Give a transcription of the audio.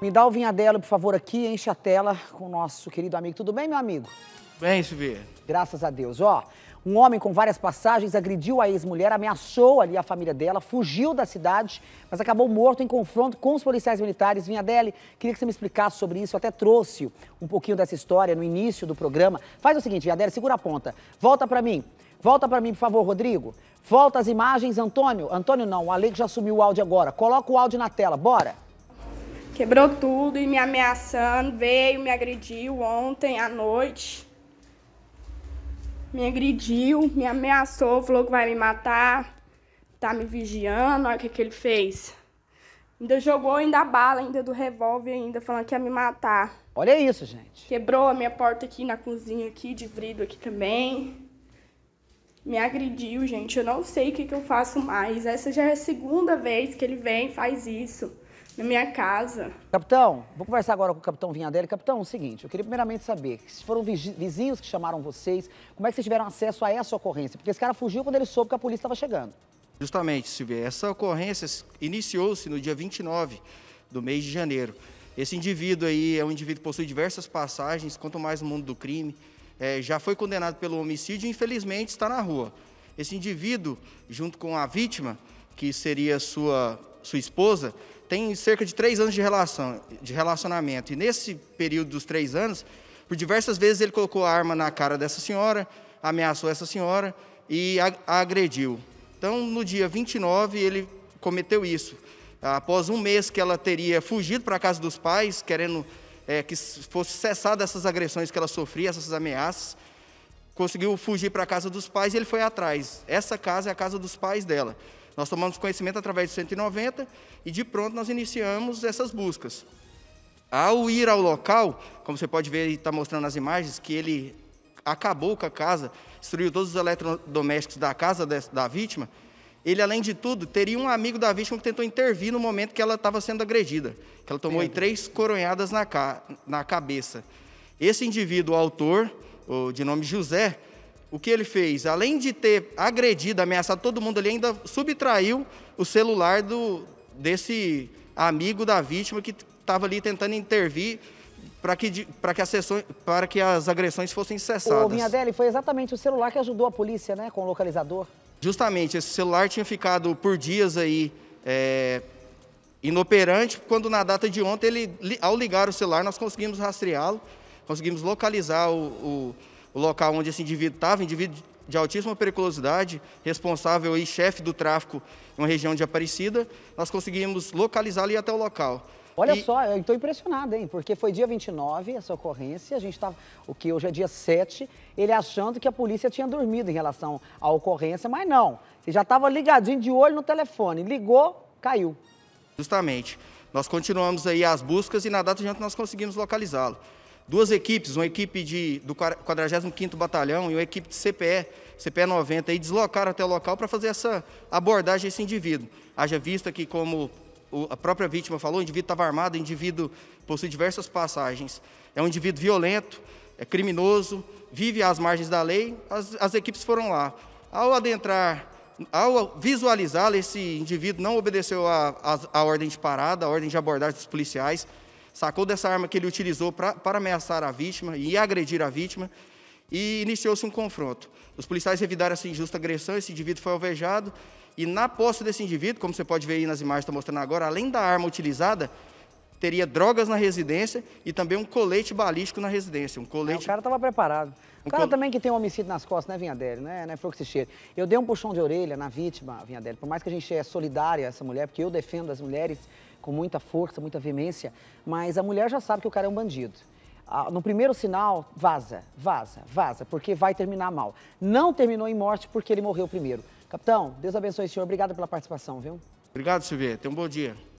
Me dá o vinhadelo, por favor, aqui, enche a tela com o nosso querido amigo. Tudo bem, meu amigo? Bem, Silvia. Graças a Deus. Ó, um homem com várias passagens agrediu a ex-mulher, ameaçou ali a família dela, fugiu da cidade, mas acabou morto em confronto com os policiais militares. Vinhadelli, queria que você me explicasse sobre isso. Eu até trouxe um pouquinho dessa história no início do programa. Faz o seguinte, Vinhadelli, segura a ponta. Volta para mim. Volta para mim, por favor, Rodrigo. Volta as imagens, Antônio. Antônio não, o Ale que já sumiu o áudio agora. Coloca o áudio na tela, bora. Quebrou tudo e me ameaçando, veio, me agrediu ontem à noite. Me agrediu, me ameaçou, falou que vai me matar, tá me vigiando, olha o que, que ele fez. Ainda jogou ainda a bala, ainda do revólver, ainda falando que ia me matar. Olha isso, gente. Quebrou a minha porta aqui na cozinha aqui, de vidro aqui também. Me agrediu, gente. Eu não sei o que, que eu faço mais. Essa já é a segunda vez que ele vem e faz isso na minha casa. Capitão, vou conversar agora com o capitão Vinhadelli. Capitão, é o seguinte, eu queria primeiramente saber se foram vizinhos que chamaram vocês, como é que vocês tiveram acesso a essa ocorrência? Porque esse cara fugiu quando ele soube que a polícia estava chegando. Justamente, Silvia, essa ocorrência iniciou-se no dia 29 do mês de janeiro. Esse indivíduo aí é um indivíduo que possui diversas passagens, quanto mais no mundo do crime, é, já foi condenado pelo homicídio e infelizmente está na rua. Esse indivíduo, junto com a vítima, que seria sua sua esposa, tem cerca de três anos de, relação, de relacionamento. E nesse período dos três anos, por diversas vezes ele colocou a arma na cara dessa senhora, ameaçou essa senhora e a, a agrediu. Então, no dia 29, ele cometeu isso. Após um mês que ela teria fugido para a casa dos pais, querendo é, que fosse cessada essas agressões que ela sofria, essas ameaças, conseguiu fugir para a casa dos pais e ele foi atrás. Essa casa é a casa dos pais dela. Nós tomamos conhecimento através de 190 e de pronto nós iniciamos essas buscas. Ao ir ao local, como você pode ver e está mostrando nas imagens, que ele acabou com a casa, destruiu todos os eletrodomésticos da casa da vítima, ele, além de tudo, teria um amigo da vítima que tentou intervir no momento que ela estava sendo agredida, que ela tomou três coronhadas na, ca... na cabeça. Esse indivíduo, o autor, de nome José, o que ele fez? Além de ter agredido, ameaçado todo mundo, ele ainda subtraiu o celular do, desse amigo da vítima que estava ali tentando intervir para que, que, as para que as agressões fossem cessadas. Ô, Vinhadelli, foi exatamente o celular que ajudou a polícia, né, com o localizador? Justamente, esse celular tinha ficado por dias aí é, inoperante, quando na data de ontem, ele, ao ligar o celular, nós conseguimos rastreá-lo, conseguimos localizar o, o o local onde esse indivíduo estava, indivíduo de altíssima periculosidade, responsável e chefe do tráfico em uma região de Aparecida, nós conseguimos localizá-lo e ir até o local. Olha e... só, eu estou impressionado, hein? Porque foi dia 29 essa ocorrência, a gente estava, o que hoje é dia 7, ele achando que a polícia tinha dormido em relação à ocorrência, mas não. Ele já estava ligadinho de olho no telefone, ligou, caiu. Justamente. Nós continuamos aí as buscas e na data de ontem nós conseguimos localizá-lo duas equipes, uma equipe de, do 45º Batalhão e uma equipe de CPE, CPE 90, e deslocaram até o local para fazer essa abordagem a esse indivíduo. Haja vista que, como a própria vítima falou, o indivíduo estava armado, o indivíduo possui diversas passagens. É um indivíduo violento, é criminoso, vive às margens da lei, as, as equipes foram lá. Ao adentrar, ao visualizá-lo, esse indivíduo não obedeceu à ordem de parada, à ordem de abordagem dos policiais, sacou dessa arma que ele utilizou pra, para ameaçar a vítima e agredir a vítima e iniciou-se um confronto. Os policiais revidaram essa injusta agressão, esse indivíduo foi alvejado e na posse desse indivíduo, como você pode ver aí nas imagens que estou mostrando agora, além da arma utilizada, teria drogas na residência e também um colete balístico na residência. Um é, colete... o cara estava preparado. O cara também que tem um homicídio nas costas, né, Vinhadelli? Né, né Flor que se cheira. Eu dei um puxão de orelha na vítima, Vinhadelli, por mais que a gente é solidária a essa mulher, porque eu defendo as mulheres com muita força, muita veemência, mas a mulher já sabe que o cara é um bandido. Ah, no primeiro sinal, vaza, vaza, vaza, porque vai terminar mal. Não terminou em morte porque ele morreu primeiro. Capitão, Deus abençoe o senhor. Obrigado pela participação, viu? Obrigado, Silvia. Tenha um bom dia.